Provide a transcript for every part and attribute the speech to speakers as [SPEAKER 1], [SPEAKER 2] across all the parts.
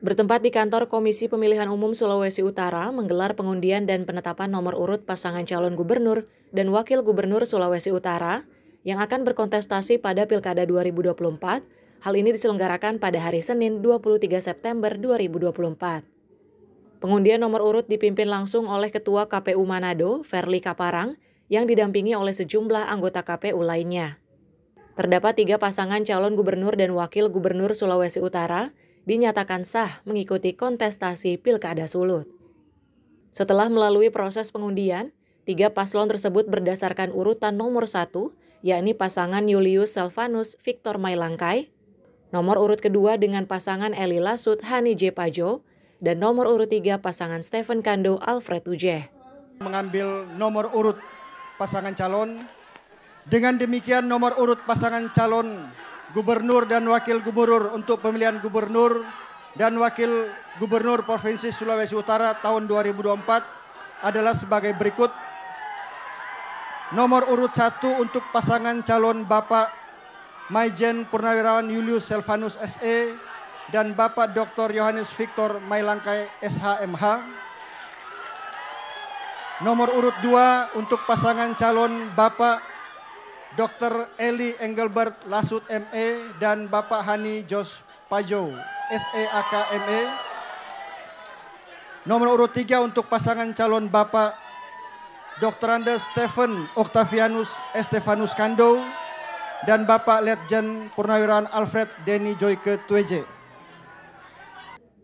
[SPEAKER 1] bertempat di kantor Komisi Pemilihan Umum Sulawesi Utara menggelar pengundian dan penetapan nomor urut pasangan calon gubernur dan wakil gubernur Sulawesi Utara yang akan berkontestasi pada Pilkada 2024. Hal ini diselenggarakan pada hari Senin 23 September 2024. Pengundian nomor urut dipimpin langsung oleh Ketua KPU Manado, Verli Kaparang, yang didampingi oleh sejumlah anggota KPU lainnya. Terdapat tiga pasangan calon gubernur dan wakil gubernur Sulawesi Utara dinyatakan sah mengikuti kontestasi Pilkada Sulut. Setelah melalui proses pengundian, tiga paslon tersebut berdasarkan urutan nomor satu, yakni pasangan Julius Selvanus Victor Mailangkai, nomor urut kedua dengan pasangan Eli Lasut Hani J. Pajo, dan nomor urut tiga pasangan Stephen Kando Alfred Ujeh.
[SPEAKER 2] Mengambil nomor urut pasangan calon, dengan demikian nomor urut pasangan calon Gubernur dan Wakil Gubernur untuk pemilihan Gubernur dan Wakil Gubernur Provinsi Sulawesi Utara tahun 2024 adalah sebagai berikut. Nomor urut satu untuk pasangan calon Bapak Maijen Purnawirawan Julius Selvanus SE dan Bapak Dr. Yohanes Victor Mailangkai SHMH. Nomor urut dua untuk pasangan calon Bapak Dr. Eli Engelbert Lasut ME dan Bapak Hani Jos Pajo SEAK ME. Nomor urut 3 untuk pasangan calon Bapak Dr. Anda Stephen Octavianus Estefanus Kando dan Bapak Letjen Purnawiran Alfred Denny Joyke Tweje.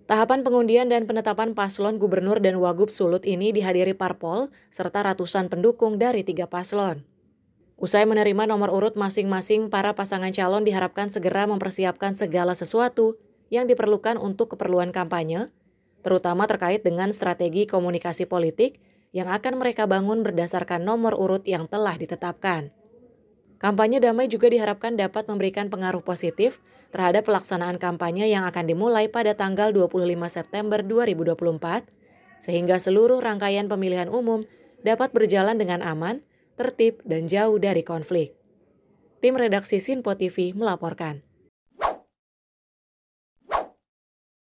[SPEAKER 1] Tahapan pengundian dan penetapan paslon gubernur dan wagub Sulut ini dihadiri parpol serta ratusan pendukung dari tiga paslon. Usai menerima nomor urut masing-masing, para pasangan calon diharapkan segera mempersiapkan segala sesuatu yang diperlukan untuk keperluan kampanye, terutama terkait dengan strategi komunikasi politik yang akan mereka bangun berdasarkan nomor urut yang telah ditetapkan. Kampanye damai juga diharapkan dapat memberikan pengaruh positif terhadap pelaksanaan kampanye yang akan dimulai pada tanggal 25 September 2024, sehingga seluruh rangkaian pemilihan umum dapat berjalan dengan aman, tertib, dan jauh dari konflik. Tim redaksi Sinpo TV melaporkan.